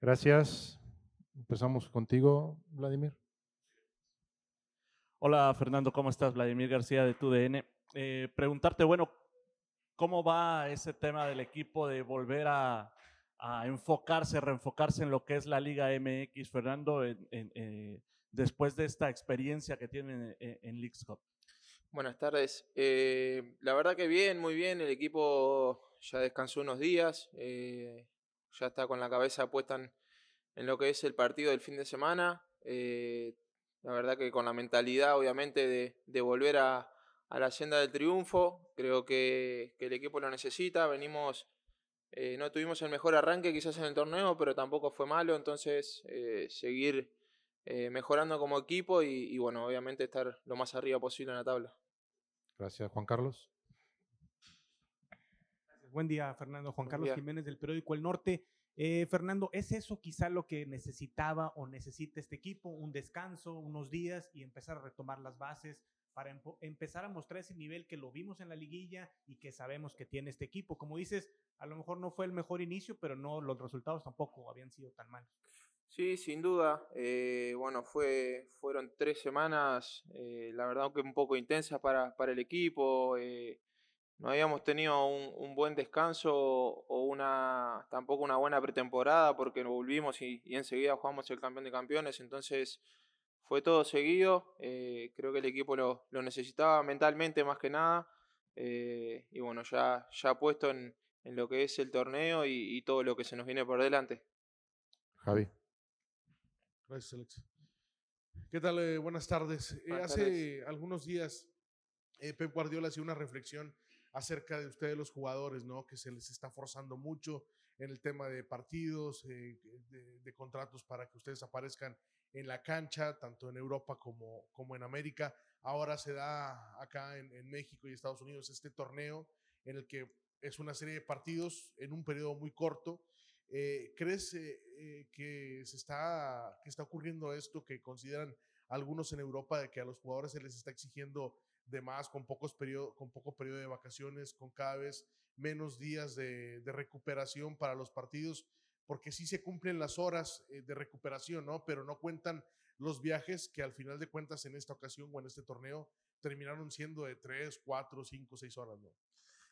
Gracias. Empezamos contigo, Vladimir. Hola, Fernando, ¿cómo estás? Vladimir García de TUDN. Eh, preguntarte, bueno, ¿cómo va ese tema del equipo de volver a, enfocarse, reenfocarse en lo que es la Liga MX, Fernando, eh, después de esta experiencia que tienen en, en Buenas tardes. Eh, la verdad que bien, muy bien. El equipo ya descansó unos días. Eh, ya está con la cabeza puesta en, lo que es el partido del fin de semana. Eh, la verdad que con la mentalidad, obviamente, de, volver a, la senda del triunfo. Creo que, el equipo lo necesita. Venimos, eh, no tuvimos el mejor arranque quizás en el torneo, pero tampoco fue malo. Entonces, eh, seguir mejorando como equipo y, bueno, obviamente estar lo más arriba posible en la tabla. Gracias, Juan Carlos. Buen día, Fernando. Juan Carlos Jiménez del periódico El Norte. Eh, Fernando, ¿es eso quizá lo que necesitaba o necesita este equipo? Un descanso, unos días y empezar a retomar las bases para empezar a mostrar ese nivel que lo vimos en la liguilla y que sabemos que tiene este equipo. Como dices, a lo mejor no fue el mejor inicio, pero no los resultados tampoco habían sido tan malos. Sí, sin duda. Eh, bueno, fue, fueron tres semanas, eh, la verdad que un poco intensas para, para el equipo no habíamos tenido un, un, buen descanso o una tampoco una buena pretemporada porque nos volvimos y, y, enseguida jugamos el campeón de campeones. Entonces fue todo seguido. Eh, creo que el equipo lo, lo, necesitaba mentalmente más que nada. Eh, y bueno, ya, ya puesto en, en lo que es el torneo y, y, todo lo que se nos viene por delante. Javi. Gracias, Alex. ¿Qué tal? Eh, buenas tardes. hace algunos días Pep Guardiola hacía una reflexión acerca de ustedes los jugadores, ¿no? Que se les está forzando mucho en el tema de partidos, eh, de, contratos para que ustedes aparezcan en la cancha, tanto en Europa como, como en América. Ahora se da acá en, México y Estados Unidos este torneo en el que es una serie de partidos en un periodo muy corto. Eh, ¿Crees eh, que, se está, que está ocurriendo esto que consideran algunos en Europa de que a los jugadores se les está exigiendo de más, con, pocos periodo, con poco periodo de vacaciones, con cada vez menos días de, recuperación para los partidos, porque sí se cumplen las horas eh, de recuperación, ¿no? Pero no cuentan los viajes que al final de cuentas en esta ocasión o en este torneo terminaron siendo de tres, cuatro, cinco, seis horas, ¿no?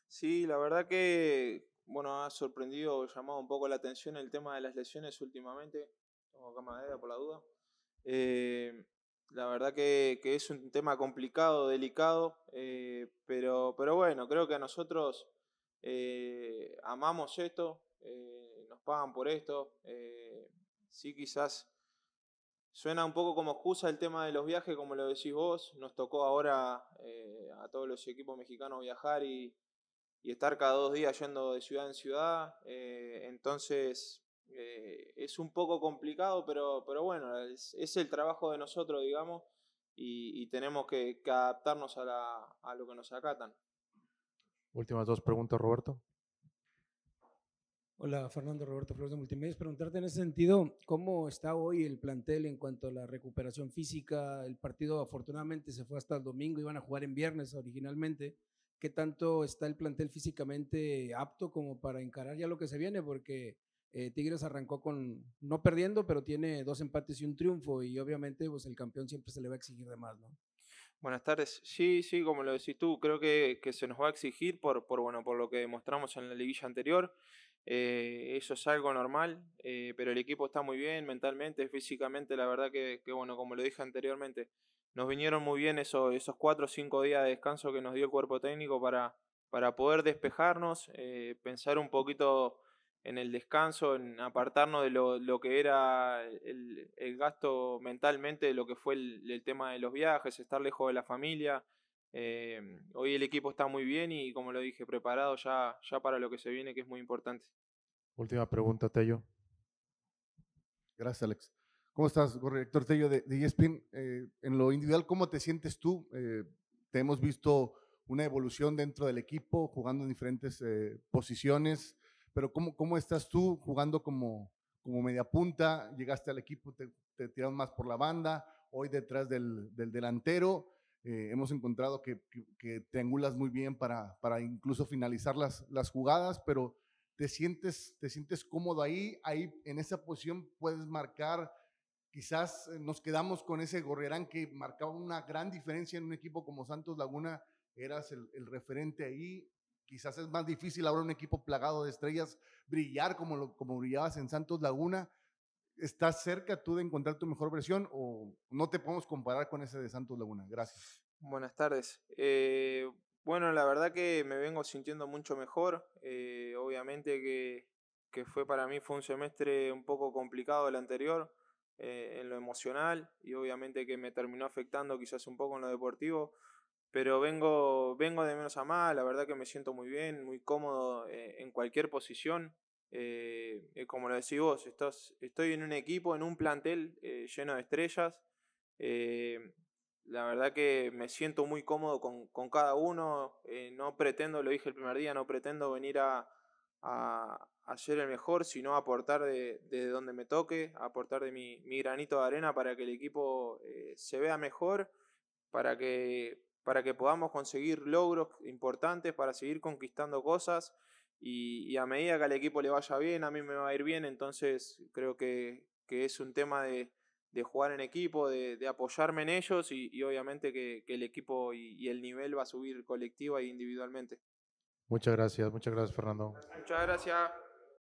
Sí, la verdad que, bueno, ha sorprendido, llamado un poco la atención el tema de las lesiones últimamente. Tengo acá madera por la duda. Eh, la verdad que, es un tema complicado, delicado, eh, pero, pero bueno, creo que a nosotros eh, amamos esto, eh, nos pagan por esto. sí, quizás suena un poco como excusa el tema de los viajes, como lo decís vos. Nos tocó ahora a todos los equipos mexicanos viajar y, estar cada dos días yendo de ciudad en ciudad. entonces, eh, es un poco complicado, pero, pero bueno, es, el trabajo de nosotros, digamos, y, tenemos que, adaptarnos a, lo que nos acatan. Últimas dos preguntas, Roberto. Hola, Fernando Roberto Flores de Multimedia. Preguntarte en ese sentido, ¿cómo está hoy el plantel en cuanto a la recuperación física? El partido afortunadamente se fue hasta el domingo, iban a jugar en viernes originalmente. ¿Qué tanto está el plantel físicamente apto como para encarar ya lo que se viene? Porque eh, Tigres arrancó con, no perdiendo, pero tiene dos empates y un triunfo y obviamente pues, el campeón siempre se le va a exigir de más, ¿no? Buenas tardes. Sí, sí, como lo decís tú, creo que, se nos va a exigir por, por, bueno, por lo que demostramos en la liguilla anterior. Eh, eso es algo normal, eh, pero el equipo está muy bien mentalmente, físicamente, la verdad que, bueno, como lo dije anteriormente, nos vinieron muy bien esos, esos cuatro o cinco días de descanso que nos dio el cuerpo técnico para, para poder despejarnos, pensar un poquito en el descanso, en apartarnos de lo, lo que era el, el, gasto mentalmente, de lo que fue el, tema de los viajes, estar lejos de la familia. Em, hoy el equipo está muy bien y, como lo dije, preparado ya, ya para lo que se viene, que es muy importante. Última pregunta, Tello. Gracias, Alex. ¿Cómo estás, director Tello de, de ESPN? Eh, en lo individual, ¿cómo te sientes tú? Eh, te hemos visto una evolución dentro del equipo, jugando en diferentes eh, posiciones pero ¿cómo, cómo estás tú jugando como, como media punta? Llegaste al equipo, te, te más por la banda, hoy detrás del, del delantero. Eh, hemos encontrado que, que, angulas muy bien para, para incluso finalizar las, las jugadas, pero te sientes, te sientes cómodo ahí, ahí en esa posición puedes marcar, quizás eh, nos quedamos con ese Gorriarán que marcaba una gran diferencia en un equipo como Santos Laguna, eras el, el referente ahí, Quizás es más difícil ahora un equipo plagado de estrellas brillar como, lo, como brillabas en Santos Laguna. ¿Estás cerca tú de encontrar tu mejor versión o no te podemos comparar con ese de Santos Laguna? Gracias. Buenas tardes. Eh, bueno, la verdad que me vengo sintiendo mucho mejor. Eh, obviamente que, fue para mí fue un semestre un poco complicado el anterior eh, en lo emocional y obviamente que me terminó afectando quizás un poco en lo deportivo pero vengo, vengo de menos a más, la verdad que me siento muy bien, muy cómodo eh, en cualquier posición. Eh, eh, como lo decís vos, estás, estoy en un equipo, en un plantel lleno de estrellas. la verdad que me siento muy cómodo con, con cada uno. no pretendo, lo dije el primer día, no pretendo venir a, a, ser el mejor, sino aportar de, de, donde me toque, aportar de mi, mi, granito de arena para que el equipo se vea mejor, para que para que podamos conseguir logros importantes, para seguir conquistando cosas. Y, a medida que al equipo le vaya bien, a mí me va a ir bien. Entonces creo que, es un tema de, jugar en equipo, de, apoyarme en ellos y, obviamente que, el equipo y, y el nivel va a subir colectiva e individualmente. Muchas gracias, muchas gracias Fernando. Muchas gracias.